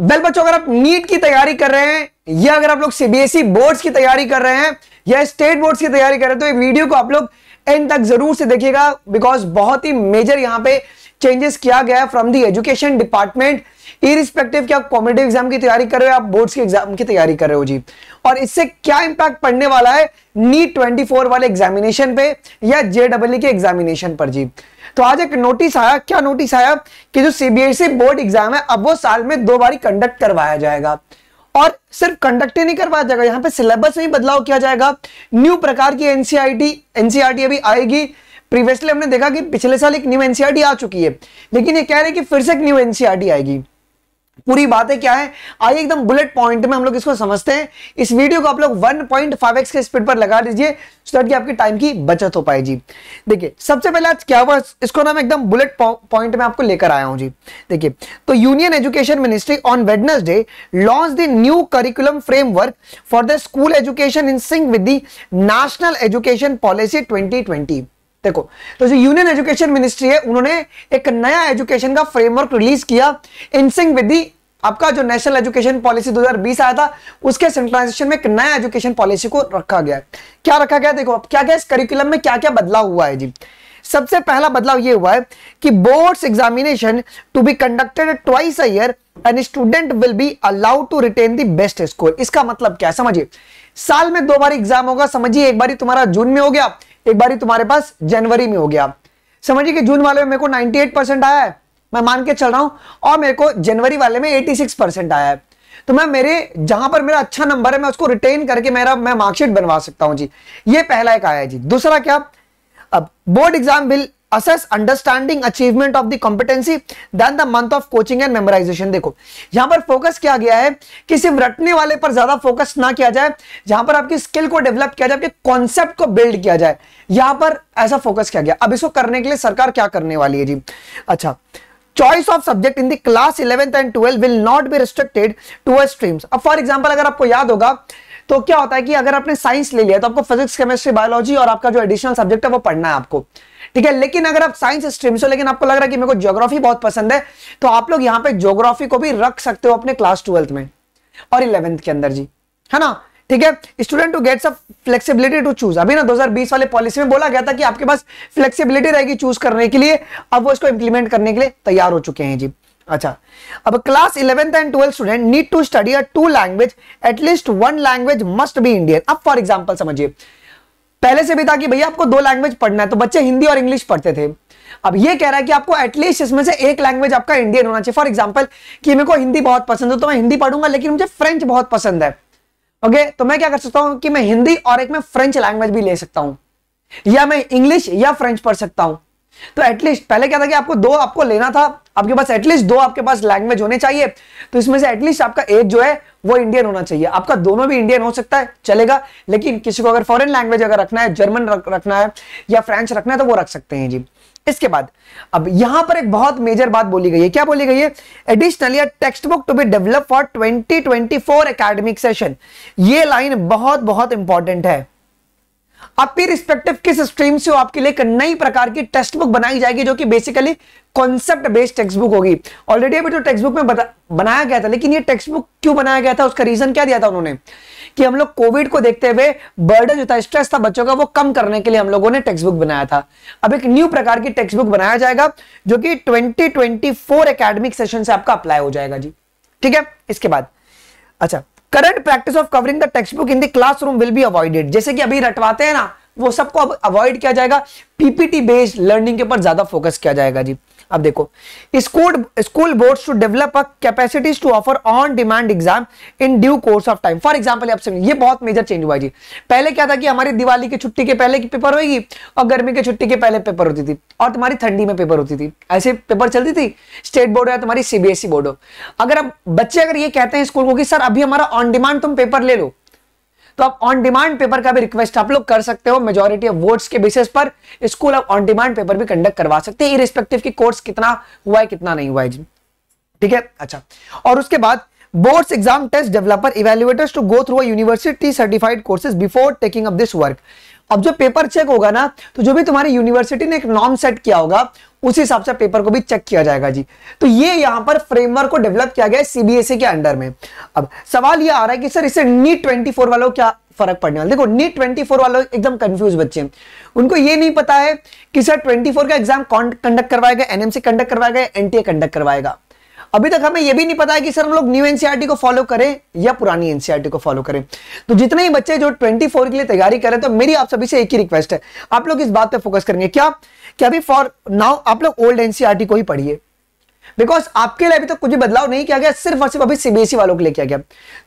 bell बच्चों अगर आप नीट की तैयारी कर रहे हैं या अगर आप लोग सीबीएसई e बोर्ड्स की तैयारी कर रहे हैं या स्टेट बोर्ड्स की तैयारी कर रहे हैं तो ये वीडियो को आप लोग एंड तक जरूर से देखिएगा बिकॉज बहुत ही मेजर यहाँ पे चेंजेस किया गया from the education department irrespective कि आप कॉम्पिटेटिव एग्जाम की तैयारी कर रहे हो आप बोर्ड्स के एग्जाम की तैयारी कर रहे हो जी और इससे क्या इंपैक्ट पड़ने वाला है नीट 24 वाले एग्जामिनेशन पे या जेडब्ल्यू के एग्जामिनेशन पर जी तो आज एक नोटिस आया क्या नोटिस आया कि जो सीबीएसई बोर्ड एग्जाम है अब वो साल में दो बारी कंडक्ट करवाया जाएगा और सिर्फ कंडक्ट ही नहीं करवाया जाएगा यहाँ पे सिलेबस में बदलाव किया जाएगा न्यू प्रकार की एनसीआईटी एनसीआरटी अभी आएगी प्रीवियसली हमने देखा कि पिछले साल एक न्यू एनसीआरटी e आ चुकी है लेकिन ये कह रहे हैं कि फिर से एक न्यू एनसीआरटी e आएगी पूरी बात है क्या है आइए एकदम बुलेट पॉइंट में हम लोग इसको समझते हैं इस वीडियो को आप लोग 1.5x के स्पीड पर लगा दीजिए सो कि आपके टाइम की बचत हो पाए जी देखिए सबसे पहले आज क्या हुआ इसको ना मैं एकदम बुलेट पॉइंट में आपको लेकर आया हूं जी देखिए तो union education ministry on Wednesday launch the new curriculum framework for the school education in sync with the national education policy twenty देखो तो जो यूनियन एजुकेशन मिनिस्ट्री है उन्होंने एक नया एजुकेशन का फ्रेमवर्क रिलीज किया इनसिंग विद दी आपका जो नेशनल एजुकेशन पॉलिसी 2020 आया था उसके सेंट्रलाइजेशन में एक नया एजुकेशन पॉलिसी को रखा गया है क्या रखा गया देखो अब क्या क्या इस करिकुलम में क्या क्या बदलाव हुआ है जी सबसे पहला बदलाव यह हुआ है कि boards examination to be conducted twice a year and student will be allowed to retain the best score इसका मतलब क्या है समझिए साल में दो बार एग्जाम होगा समझिए एक बार तुम्हारा जून में हो गया एक बार तुम्हारे पास जनवरी में हो गया समझिए कि जून वाले में मेरे को 98 परसेंट आया है मैं मान के चल रहा हूं और मेरे को जनवरी वाले में 86 परसेंट आया है तो मैं मेरे जहां पर मेरा अच्छा नंबर है मैं उसको रिटेन करके मेरा मैं मार्कशीट बनवा सकता हूं जी ये पहला एक आया है जी दूसरा क्या अब board exam will assess understanding achievement of the competency than the month of coaching and memorization देखो यहां पर फोकस किया गया है कि सिर्फ रटने वाले पर ज्यादा फोकस ना किया जाए जहां पर आपकी स्किल को डेवलप किया जाए आपके कॉन्सेप्ट को बिल्ड किया जाए यहां पर ऐसा फोकस किया गया अब इसको करने के लिए सरकार क्या करने वाली है जी अच्छा choice of subject in the class 11th and 12th will not be restricted to a streams अब for example अगर आपको याद होगा तो क्या होता है कि अगर आपने साइंस ले लिया तो आपको फिजिक्स केमिस्ट्री बायोलॉजी और आपका जो एडिशनल सब्जेक्ट है वो पढ़ना है आपको ठीक है लेकिन अगर आप साइंस स्ट्रीम से लेकिन आपको लग रहा है कि मेरे को ज्योग्राफी बहुत पसंद है तो आप लोग यहां पे ज्योग्राफी को भी रख सकते हो अपने क्लास ट्वेल्थ में और इलेवेंथ के अंदर जी है ना ठीक है student to gets a flexibility to choose अभी ना 2020 वाले पॉलिसी में बोला गया था कि आपके पास फ्लेक्सिबिलिटी रहेगी चूज करने के लिए अब वो इसको इंप्लीमेंट करने के लिए तैयार हो चुके हैं जी अच्छा अब class eleventh and twelfth student need to study a two language at least one language must be Indian अब फॉर एग्जाम्पल समझिए पहले से भी था कि भैया आपको दो लैंग्वेज पढ़ना है तो बच्चे हिंदी और इंग्लिश पढ़ते थे अब ये कह रहा है कि आपको एटलीस्ट इसमें से एक लैंग्वेज आपका इंडियन होना चाहिए फॉर एग्जाम्पल कि मेरे को हिंदी बहुत पसंद है तो मैं हिंदी पढ़ूंगा लेकिन मुझे फ्रेंच बहुत पसंद है ओके तो मैं क्या कर सकता हूं कि मैं हिंदी और एक मैं फ्रेंच लैंग्वेज भी ले सकता हूं या मैं इंग्लिश या फ्रेंच पढ़ सकता हूं तो एटलीस्ट पहले क्या था कि आपको दो आपको लेना था आपके पास एटलीस्ट दो आपके पास लैंग्वेज होने चाहिए तो इसमें से एटलीस्ट आपका एक जो है वो इंडियन होना चाहिए आपका दोनों भी इंडियन हो सकता है चलेगा लेकिन किसी को अगर फॉरेन लैंग्वेज अगर रखना है जर्मन रख, रखना है या फ्रेंच रखना है तो वो रख सकते हैं जी इसके बाद अब यहां पर एक बहुत मेजर बात बोली गई है क्या बोली गई है additional text book to be develop for twenty academic session ये लाइन बहुत बहुत इंपॉर्टेंट है आपकी रिस्पेक्टिव किस स्ट्रीम से हो आपके लिए एक नई प्रकार की टेक्स्ट बुक बनाई जाएगी जो कि basically concept based text book होगी ऑलरेडी अभी तो टेक्स्ट बुक में बनाया गया था लेकिन ये टेक्स्ट बुक क्यों बनाया गया था उसका रीजन क्या दिया था उन्होंने कि हम लोग कोविड को देखते हुए बर्डन जो था स्ट्रेस था बच्चों का वो कम करने के लिए हम लोगों ने टेक्स्ट बुक बनाया था अब एक न्यू प्रकार की टेक्स्ट बुक बनाया जाएगा जो कि twenty twenty four academic session से आपका अप्लाई हो जाएगा जी ठीक है इसके बाद अच्छा current practice of covering the text book in the room will be avoided जैसे कि अभी रटवाते हैं ना वो सबको अब अवॉइड किया जाएगा पीपीटी बेस्ड लर्निंग के ऊपर ज्यादा फोकस किया जाएगा जी अब देखो school school boards to develop a capacities to offer on demand exam in due course of time for example आप ये बहुत मेजर चेंज हुआ जी पहले क्या था कि हमारी दिवाली की छुट्टी के पहले की पेपर होगी और गर्मी की छुट्टी के पहले पेपर होती थी और तुम्हारी ठंडी में पेपर होती थी ऐसे पेपर चलती थी स्टेट बोर्ड या तुम्हारी सीबीएसई बोर्ड e हो अगर अब बच्चे अगर ये कहते हैं स्कूल को कि सर अभी हमारा ऑन डिमांड तुम पेपर ले लो तो आप ऑन डिमांड पेपर का भी रिक्वेस्ट आप लोग कर सकते हो मेजोरिटी ऑफ वोट्स के बेसिस पर स्कूल आप ऑन डिमांड पेपर भी कंडक्ट करवा सकते हैं इरिस्पेक्टिव की कोर्स कितना हुआ है कितना नहीं हुआ है जी ठीक है अच्छा और उसके बाद boards exam test developer evaluators to go through a university certified courses before taking up this work अब जो पेपर चेक होगा ना तो जो भी तुम्हारी यूनिवर्सिटी ने एक नॉर्म सेट किया होगा उस हिसाब से पेपर को भी चेक किया जाएगा जी तो ये यहां पर फ्रेमवर्क को डेवलप किया गया है सीबीएसई e के अंडर में अब सवाल ये आ रहा है कि सर इसे नीट 24 e वालों क्या फर्क पड़ने वाला देखो नीट 24 e वालों एकदम कंफ्यूज बच्चे हैं उनको ये नहीं पता है कि सर 24 का एग्जाम कंडक्ट करवाएगा एनएमसी कंडक्ट करवाएगा एनटीए कंडक्ट करवाएगा अभी तक हमें यह भी नहीं पता है कि सर हम लोग न्यू एनसीआरटी e को फॉलो करें या पुरानी एनसीआरटी e को फॉलो करें तो जितने ही बच्चे जो 24 के लिए तैयारी कर रहे तो मेरी आप सभी से एक ही रिक्वेस्ट है आप लोग इस बात पर फोकस करेंगे क्या क्या अभी फॉर नाउ आप लोग ओल्ड एनसीआरटी e को ही पढ़िए बिकॉज आपके लिए अभी तक तो कुछ भी बदलाव नहीं किया गया सिर्फ और सिर्फ अभी सीबीएसई e वालों के लिए किया गया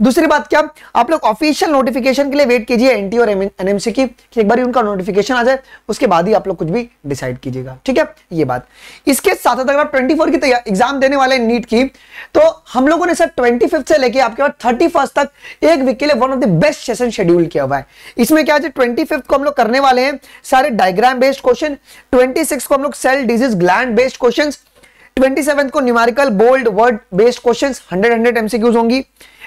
दूसरी बात क्या आप लोग ऑफिशियल नोटिफिकेशन के लिए वेट कीजिए एनटी और एनएमसी की कि एक बार उनका नोटिफिकेशन आ जाए उसके बाद ही आप लोग कुछ भी डिसाइड कीजिएगा ठीक है ये बात इसके साथ साथ अगर आप ट्वेंटी की एग्जाम देने वाले नीट की तो हम लोगों ने सर ट्वेंटी से लेकर आपके पास थर्टी तक एक वीक के लिए one of the best session schedule किया हुआ है इसमें क्या ट्वेंटी फिफ्थ को हम लोग करने वाले हैं सारे डायग्राम बेस्ड क्वेश्चन ट्वेंटी को हम लोग cell disease gland based question twenty को numerical bold word based question hundred hundred MCQs होंगी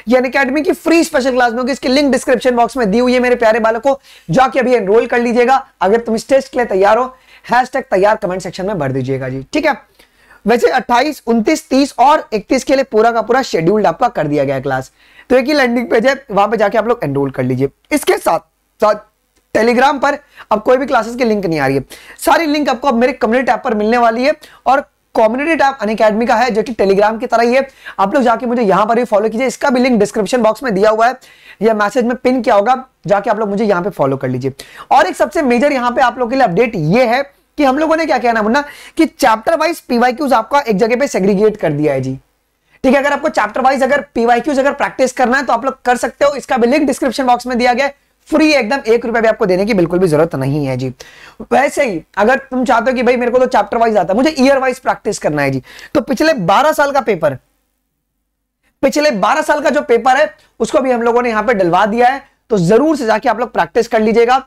यानी अकेडमी की फ्री स्पेशल क्लास में होगी इसकी लिंक डिस्क्रिप्शन बॉक्स में दी हुई है मेरे प्यारे बालकों जाके अभी एनरोल कर लीजिएगा अगर तुम इस टेस्ट के लिए तैयार हो हैश तैयार कमेंट सेक्शन में भर दीजिएगा जी ठीक है वैसे 28, 29, 30 और 31 के लिए पूरा का पूरा शेड्यूल्ड आपका कर दिया गया क्लास तो एक ही लैंडिंग पेज है वहां पे जाके आप लोग एनरोल कर लीजिए इसके साथ साथ टेलीग्राम पर अब कोई भी क्लासेस की लिंक नहीं आ रही है सारी लिंक आपको अब मेरे कम्युनिटी ऐप पर मिलने वाली है और कम्युनिटी टैब अन अकेडमी का है जो कि टेलीग्राम की तरह ही है आप लोग जाके मुझे यहाँ पर भी फॉलो कीजिए इसका भी लिंक डिस्क्रिप्शन बॉक्स में दिया हुआ है या मैसेज में पिन किया होगा जाके आप लोग मुझे यहाँ पे फॉलो कर लीजिए और एक सबसे मेजर यहाँ पे आप लोग के लिए अपडेट ये है कि हम लोगों ने क्या कहना मुन्ना कि चैप्टर वाइज पीवाई आपका एक जगह पे सेग्रीगेट कर दिया है जी ठीक है अगर आपको चैप्टर वाइज अगर पीवाई अगर प्रैक्टिस करना है तो आप लोग कर सकते हो इसका भी लिंक डिस्क्रिप्शन बॉक्स में दिया गया है फ्री एकदम एक रुपया भी आपको देने की बिल्कुल भी जरूरत नहीं है जी वैसे ही अगर तुम चाहते हो कि भाई मेरे को तो चैप्टर वाइज आता है मुझे ईयर वाइज प्रैक्टिस करना है जी तो पिछले बारह साल का पेपर पिछले बारह साल का जो पेपर है उसको भी हम लोगों ने यहां पे डलवा दिया है तो जरूर से जाके आप लोग प्रैक्टिस कर लीजिएगा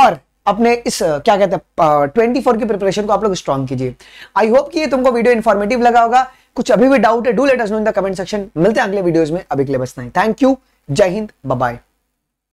और अपने इस क्या कहते हैं ट्वेंटी फोर की प्रिपरेशन को आप लोग स्ट्रॉन्ग कीजिए आई होप कि ये तुमको वीडियो इन्फॉर्मेटिव लगा होगा कुछ अभी भी डाउट है do let us know in the comment section मिलते हैं अगले वीडियोस में अभी के लिए बस नहीं थैंक यू जय हिंद बाय